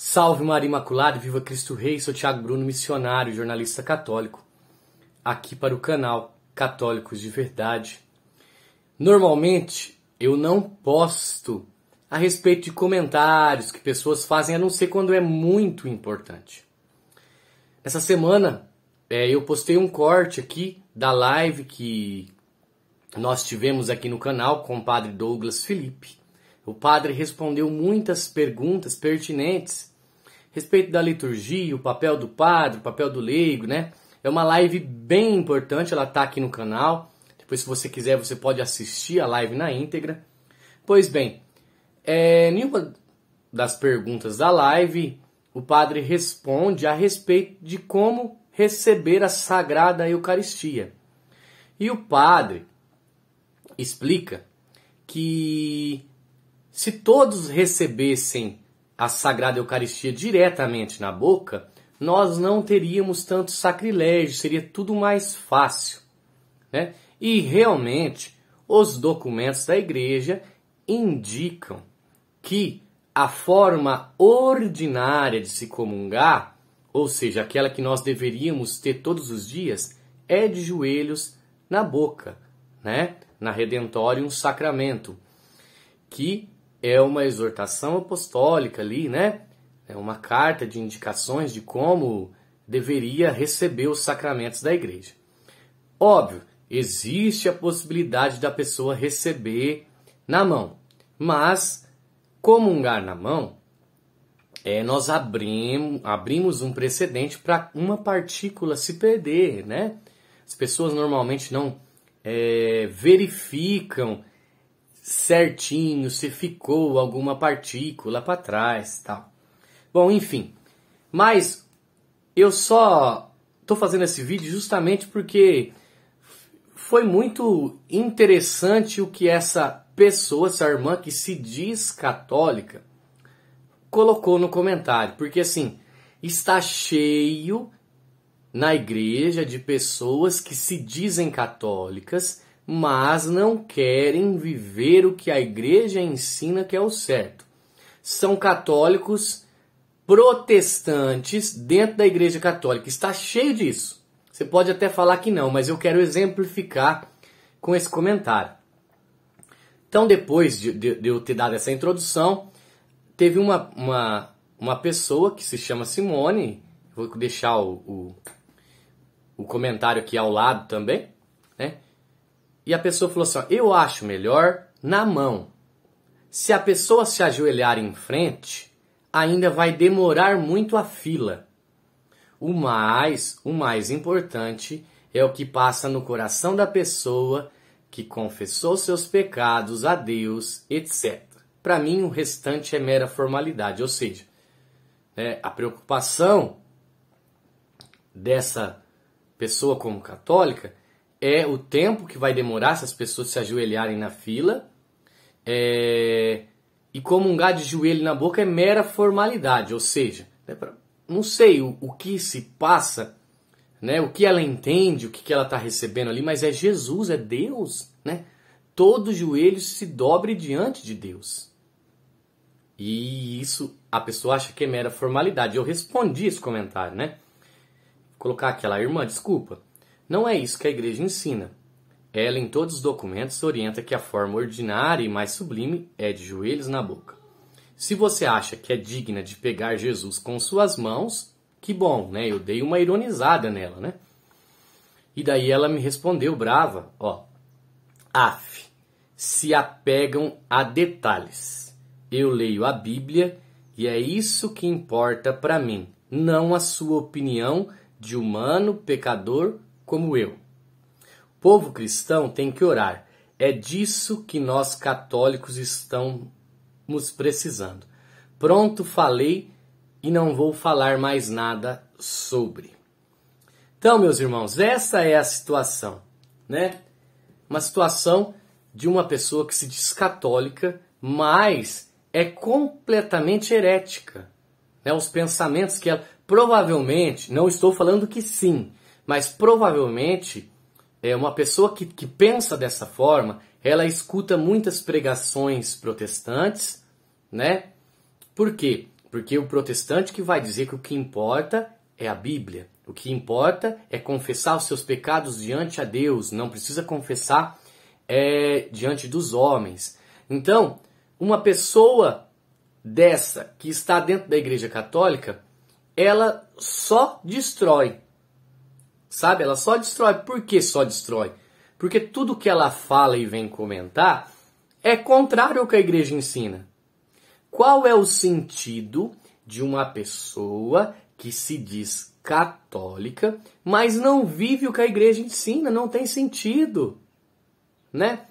Salve Maria Imaculada, viva Cristo Rei, sou Tiago Bruno, missionário, jornalista católico, aqui para o canal Católicos de Verdade. Normalmente eu não posto a respeito de comentários que pessoas fazem, a não ser quando é muito importante. Essa semana é, eu postei um corte aqui da live que nós tivemos aqui no canal com o padre Douglas Felipe o padre respondeu muitas perguntas pertinentes a respeito da liturgia, o papel do padre, o papel do leigo, né? É uma live bem importante, ela está aqui no canal. Depois, se você quiser, você pode assistir a live na íntegra. Pois bem, é, nenhuma das perguntas da live o padre responde a respeito de como receber a sagrada Eucaristia. E o padre explica que se todos recebessem a Sagrada Eucaristia diretamente na boca, nós não teríamos tanto sacrilégio, seria tudo mais fácil. Né? E realmente, os documentos da Igreja indicam que a forma ordinária de se comungar, ou seja, aquela que nós deveríamos ter todos os dias, é de joelhos na boca, né? na um Sacramento, que é uma exortação apostólica ali, né? É uma carta de indicações de como deveria receber os sacramentos da igreja. Óbvio, existe a possibilidade da pessoa receber na mão, mas comungar na mão, é, nós abrimos, abrimos um precedente para uma partícula se perder, né? As pessoas normalmente não é, verificam certinho se ficou alguma partícula para trás, tal. Bom, enfim. Mas eu só estou fazendo esse vídeo justamente porque foi muito interessante o que essa pessoa, essa irmã que se diz católica, colocou no comentário, porque assim, está cheio na igreja de pessoas que se dizem católicas mas não querem viver o que a igreja ensina que é o certo. São católicos protestantes dentro da igreja católica. Está cheio disso. Você pode até falar que não, mas eu quero exemplificar com esse comentário. Então, depois de, de, de eu ter dado essa introdução, teve uma, uma, uma pessoa que se chama Simone, vou deixar o, o, o comentário aqui ao lado também, né? e a pessoa falou assim: ó, eu acho melhor na mão. Se a pessoa se ajoelhar em frente, ainda vai demorar muito a fila. O mais, o mais importante é o que passa no coração da pessoa que confessou seus pecados a Deus, etc. Para mim, o restante é mera formalidade, ou seja, né, a preocupação dessa pessoa como católica é o tempo que vai demorar se as pessoas se ajoelharem na fila. É... E comungar de joelho na boca é mera formalidade, ou seja, né, não sei o, o que se passa, né? o que ela entende, o que, que ela está recebendo ali, mas é Jesus, é Deus. Né? Todo joelho se dobre diante de Deus. E isso a pessoa acha que é mera formalidade. Eu respondi esse comentário, né? Vou colocar aquela irmã, desculpa. Não é isso que a igreja ensina. Ela, em todos os documentos, orienta que a forma ordinária e mais sublime é de joelhos na boca. Se você acha que é digna de pegar Jesus com suas mãos, que bom, né? Eu dei uma ironizada nela, né? E daí ela me respondeu brava, ó. Af, se apegam a detalhes. Eu leio a Bíblia e é isso que importa para mim, não a sua opinião de humano pecador como eu. O povo cristão tem que orar. É disso que nós católicos estamos precisando. Pronto, falei e não vou falar mais nada sobre. Então, meus irmãos, essa é a situação, né? Uma situação de uma pessoa que se diz católica, mas é completamente herética. Né? Os pensamentos que ela. Provavelmente, não estou falando que sim, mas provavelmente é uma pessoa que, que pensa dessa forma, ela escuta muitas pregações protestantes, né? Por quê? Porque o protestante que vai dizer que o que importa é a Bíblia. O que importa é confessar os seus pecados diante a Deus, não precisa confessar é, diante dos homens. Então, uma pessoa dessa que está dentro da Igreja Católica, ela só destrói, Sabe? Ela só destrói. Por que só destrói? Porque tudo que ela fala e vem comentar é contrário ao que a igreja ensina. Qual é o sentido de uma pessoa que se diz católica, mas não vive o que a igreja ensina? Não tem sentido, né?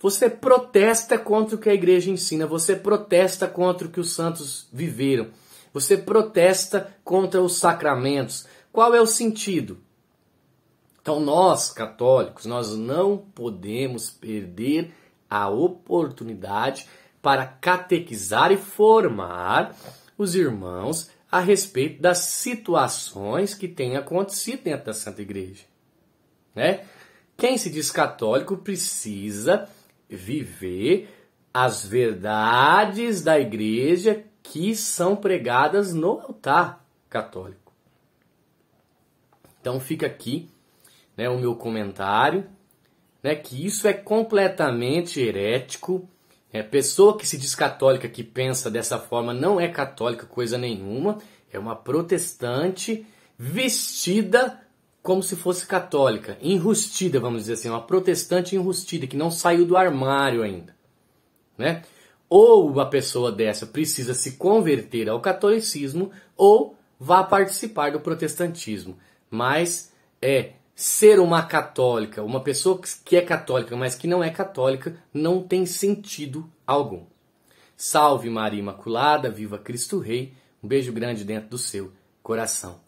Você protesta contra o que a igreja ensina, você protesta contra o que os santos viveram, você protesta contra os sacramentos. Qual é o sentido? Então, nós católicos, nós não podemos perder a oportunidade para catequizar e formar os irmãos a respeito das situações que têm acontecido dentro da Santa Igreja. Né? Quem se diz católico precisa viver as verdades da igreja que são pregadas no altar católico. Então fica aqui né, o meu comentário, né, que isso é completamente herético. É, pessoa que se diz católica, que pensa dessa forma, não é católica coisa nenhuma, é uma protestante vestida como se fosse católica, enrustida, vamos dizer assim, uma protestante enrustida, que não saiu do armário ainda. Né? Ou uma pessoa dessa precisa se converter ao catolicismo ou vá participar do protestantismo. Mas é ser uma católica, uma pessoa que é católica, mas que não é católica, não tem sentido algum. Salve Maria Imaculada, viva Cristo Rei, um beijo grande dentro do seu coração.